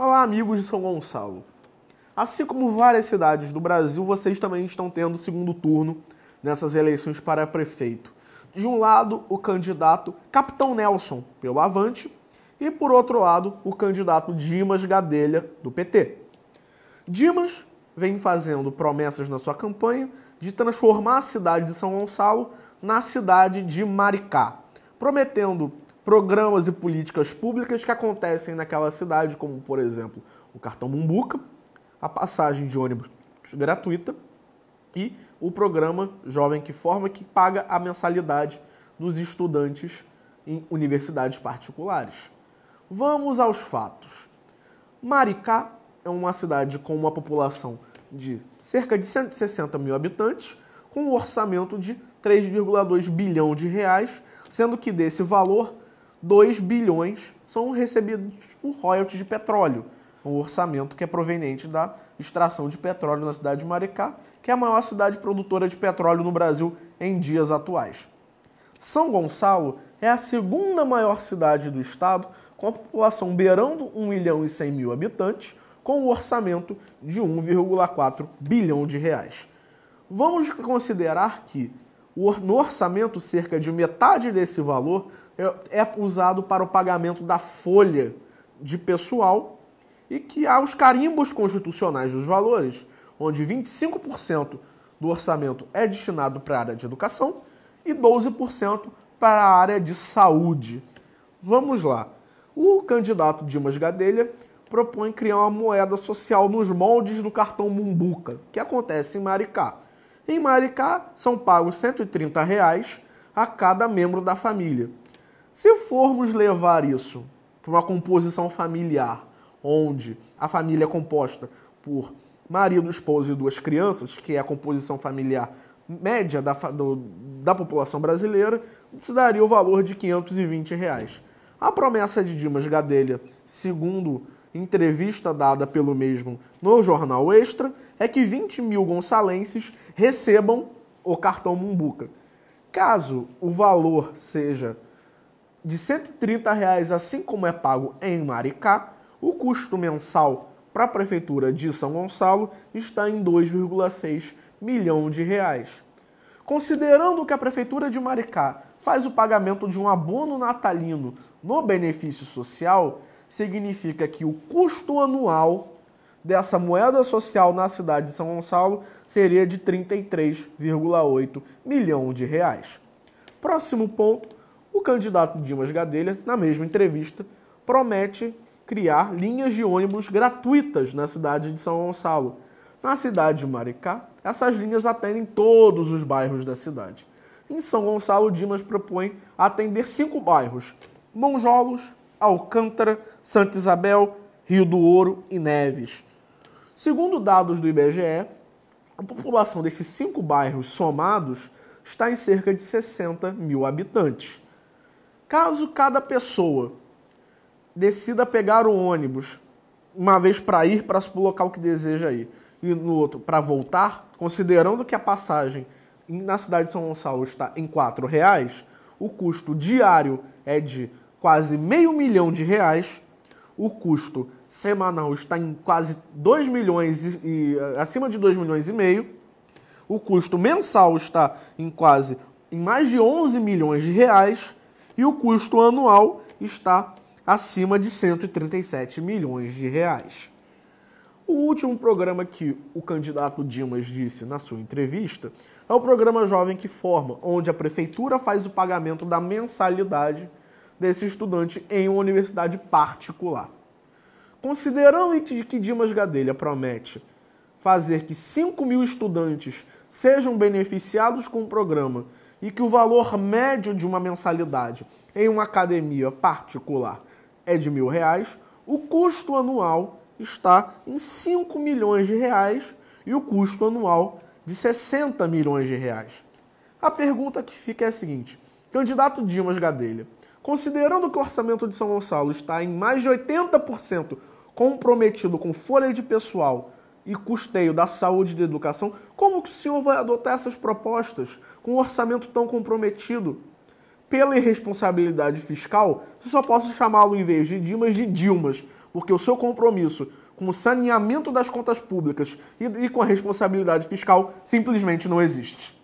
Olá, amigos de São Gonçalo. Assim como várias cidades do Brasil, vocês também estão tendo segundo turno nessas eleições para prefeito. De um lado, o candidato Capitão Nelson, pelo Avante, e por outro lado, o candidato Dimas Gadelha, do PT. Dimas vem fazendo promessas na sua campanha de transformar a cidade de São Gonçalo na cidade de Maricá, prometendo programas e políticas públicas que acontecem naquela cidade, como, por exemplo, o cartão Mumbuca, a passagem de ônibus gratuita e o programa Jovem que Forma, que paga a mensalidade dos estudantes em universidades particulares. Vamos aos fatos. Maricá é uma cidade com uma população de cerca de 160 mil habitantes, com um orçamento de 3,2 bilhão de reais, sendo que desse valor 2 bilhões são recebidos por royalties de petróleo, um orçamento que é proveniente da extração de petróleo na cidade de Maricá, que é a maior cidade produtora de petróleo no Brasil em dias atuais. São Gonçalo é a segunda maior cidade do estado, com a população beirando 1 milhão e 100 mil habitantes, com um orçamento de 1,4 bilhão de reais. Vamos considerar que no orçamento, cerca de metade desse valor é, é usado para o pagamento da folha de pessoal e que há os carimbos constitucionais dos valores, onde 25% do orçamento é destinado para a área de educação e 12% para a área de saúde. Vamos lá. O candidato Dimas Gadelha propõe criar uma moeda social nos moldes do cartão Mumbuca, que acontece em Maricá em Maricá, são pagos R$ 130,00 a cada membro da família. Se formos levar isso para uma composição familiar, onde a família é composta por marido, esposo e duas crianças, que é a composição familiar média da, do, da população brasileira, se daria o valor de R$ 520. Reais. A promessa de Dimas Gadelha, segundo entrevista dada pelo mesmo no jornal Extra, é que 20 mil gonçalenses recebam o cartão Mumbuca. Caso o valor seja de R$ 130, reais, assim como é pago em Maricá, o custo mensal para a prefeitura de São Gonçalo está em 2,6 milhão de reais. Considerando que a prefeitura de Maricá faz o pagamento de um abono natalino no benefício social, significa que o custo anual dessa moeda social na cidade de São Gonçalo seria de 33,8 milhões de reais. Próximo ponto, o candidato Dimas Gadelha, na mesma entrevista, promete criar linhas de ônibus gratuitas na cidade de São Gonçalo. Na cidade de Maricá, essas linhas atendem todos os bairros da cidade. Em São Gonçalo, Dimas propõe atender cinco bairros: Monjolos, Alcântara, Santa Isabel, Rio do Ouro e Neves. Segundo dados do IBGE, a população desses cinco bairros somados está em cerca de 60 mil habitantes. Caso cada pessoa decida pegar o ônibus uma vez para ir para o local que deseja ir e no outro para voltar, considerando que a passagem na cidade de São Gonçalo está em R$ reais, o custo diário é de quase meio milhão de reais, o custo semanal está em quase 2 milhões e, e eh, acima de 2 milhões e meio, o custo mensal está em quase em mais de 11 milhões de reais e o custo anual está acima de 137 milhões de reais. O último programa que o candidato Dimas disse na sua entrevista é o programa Jovem que Forma, onde a prefeitura faz o pagamento da mensalidade desse estudante em uma universidade particular. Considerando que Dimas Gadelha promete fazer que 5 mil estudantes sejam beneficiados com o programa e que o valor médio de uma mensalidade em uma academia particular é de mil reais, o custo anual está em 5 milhões de reais e o custo anual de 60 milhões de reais. A pergunta que fica é a seguinte: candidato Dimas Gadelha, Considerando que o orçamento de São Gonçalo está em mais de 80% comprometido com folha de pessoal e custeio da saúde e da educação, como que o senhor vai adotar essas propostas com um orçamento tão comprometido? Pela irresponsabilidade fiscal, eu só posso chamá-lo em vez de Dimas de Dilmas, porque o seu compromisso com o saneamento das contas públicas e, e com a responsabilidade fiscal simplesmente não existe.